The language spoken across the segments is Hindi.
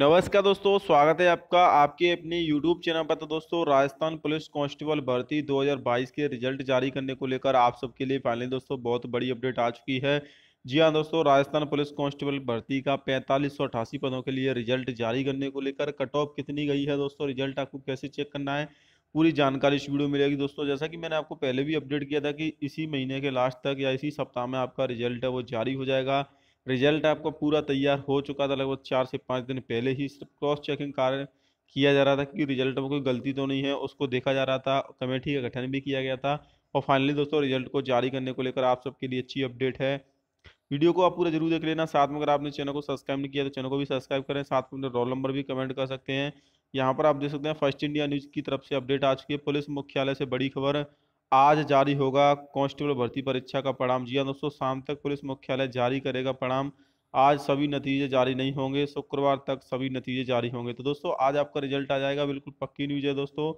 नमस्कार दोस्तों स्वागत है आपका आपके अपने यूट्यूब चैनल पर तो दोस्तों राजस्थान पुलिस कांस्टेबल भर्ती 2022 के रिजल्ट जारी करने को लेकर आप सबके लिए फाइनली दोस्तों बहुत बड़ी अपडेट आ चुकी है जी हाँ दोस्तों राजस्थान पुलिस कांस्टेबल भर्ती का पैंतालीस पदों के लिए रिजल्ट जारी करने को लेकर कट ऑफ कितनी गई है दोस्तों रिजल्ट आपको कैसे चेक करना है पूरी जानकारी इस वीडियो में मिलेगी दोस्तों जैसा कि मैंने आपको पहले भी अपडेट किया था कि इसी महीने के लास्ट तक या इसी सप्ताह में आपका रिजल्ट है वो जारी हो जाएगा रिजल्ट आपका पूरा तैयार हो चुका था लगभग चार से पाँच दिन पहले ही क्रॉस चेकिंग कार्य किया जा रहा था कि रिजल्ट में कोई गलती तो नहीं है उसको देखा जा रहा था कमेटी का गठन भी किया गया था और फाइनली दोस्तों रिजल्ट को जारी करने को लेकर आप सबके लिए अच्छी अपडेट है वीडियो को आप पूरा जरूर देख लेना साथ में अगर आपने चैनल को सब्सक्राइब नहीं किया तो चैनल को भी सब्सक्राइब करें साथ में रोल नंबर भी कमेंट कर सकते हैं यहाँ पर आप देख सकते हैं फर्स्ट इंडिया न्यूज़ की तरफ से अपडेट आ चुकी है पुलिस मुख्यालय से बड़ी खबर आज जारी होगा कांस्टेबल भर्ती परीक्षा का परिणाम जी हाँ दोस्तों शाम तक पुलिस मुख्यालय जारी करेगा परिणाम आज सभी नतीजे जारी नहीं होंगे शुक्रवार तक सभी नतीजे जारी होंगे तो दोस्तों आज आपका रिजल्ट आ जाएगा बिल्कुल पक्की न्यूज़ है दोस्तों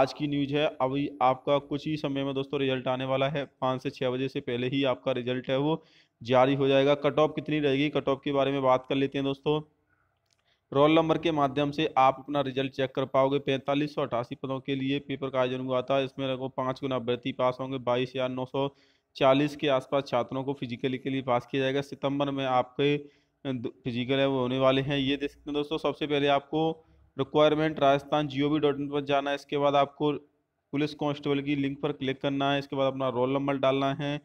आज की न्यूज़ है अभी आपका कुछ ही समय में दोस्तों रिजल्ट आने वाला है पाँच से छः बजे से पहले ही आपका रिजल्ट है वो जारी हो जाएगा कट ऑफ कितनी रहेगी कट ऑफ के बारे में बात कर लेते हैं दोस्तों रोल नंबर के माध्यम से आप अपना रिजल्ट चेक कर पाओगे पैंतालीस सौ अठासी पदों के लिए पेपर का आयोजन हुआ था इसमें लगभग पाँच गुना अभ्यर्थी पास होंगे बाईस हज़ार नौ सौ चालीस के आसपास छात्रों को फिजिकली के लिए पास किया जाएगा सितंबर में आपके फिजिकल है वो होने वाले हैं ये देख सकते हैं दोस्तों सबसे पहले आपको requirement Rajasthan G dot in पर जाना है इसके बाद आपको पुलिस कॉन्स्टेबल की लिंक पर क्लिक करना है इसके बाद अपना रोल नंबर डालना है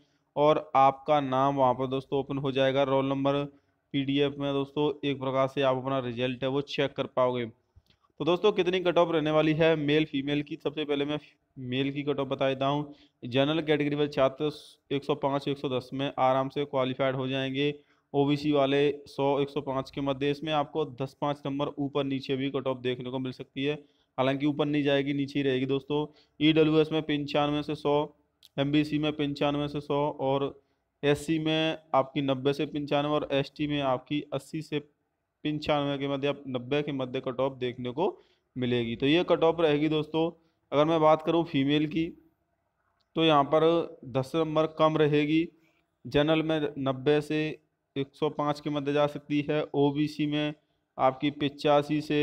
और आपका नाम वहाँ पर दोस्तों ओपन हो जाएगा रोल नंबर पीडीएफ में दोस्तों एक प्रकार से आप अपना रिजल्ट है वो चेक कर पाओगे तो दोस्तों कितनी कट ऑफ रहने वाली है मेल फीमेल की सबसे पहले मैं मेल की कट ऑफ बता देता हूँ जनरल कैटेगरी वाले छात्र 105 110 में आराम से क्वालिफाइड हो जाएंगे ओबीसी वाले 100 105 के मध्य इसमें आपको 10 पाँच नंबर ऊपर नीचे भी कट ऑफ देखने को मिल सकती है हालांकि ऊपर नहीं जाएगी नीचे ही रहेगी दोस्तों ई e में पंचानवे से सौ एम में पंचानवे से सौ और एससी में आपकी नब्बे से पंचानवे और एसटी में आपकी अस्सी से पंचानवे के मध्य आप नब्बे के मध्य कट ऑफ देखने को मिलेगी तो ये कट ऑफ रहेगी दोस्तों अगर मैं बात करूँ फीमेल की तो यहाँ पर दस नंबर कम रहेगी जनरल में नब्बे से एक सौ पाँच के मध्य जा सकती है ओ में आपकी पिचासी से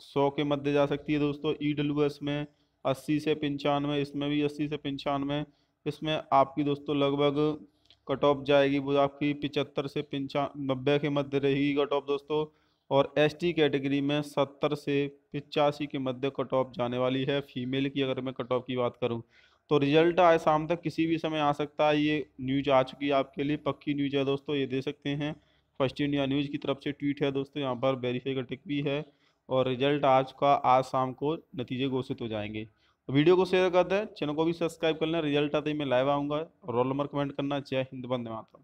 सौ के मध्य जा सकती है दोस्तों ई e में अस्सी से पंचानवे इसमें भी अस्सी से पंचानवे इसमें आपकी दोस्तों लगभग कट ऑफ जाएगी वो आपकी पिचहत्तर से पंचा नब्बे के मध्य रहेगी कट ऑफ दोस्तों और एसटी कैटेगरी में सत्तर से पिचासी के मध्य कट ऑफ जाने वाली है फीमेल की अगर मैं कट ऑफ की बात करूँ तो रिजल्ट आज शाम तक किसी भी समय आ सकता है ये न्यूज आ चुकी है आपके लिए पक्की न्यूज है दोस्तों ये दे सकते हैं फर्स्ट इंडिया न्यूज़ की तरफ से ट्वीट है दोस्तों यहाँ पर वेरीफाई का टिक भी है और रिजल्ट आज का आज शाम को नतीजे घोषित हो जाएंगे वीडियो को शेयर कर दें चैनल को भी सब्सक्राइब कर लें रिजल्ट आते ही मैं लाइव आऊँगा रोल नंबर कमेंट करना जय हिंद बंदे मात्र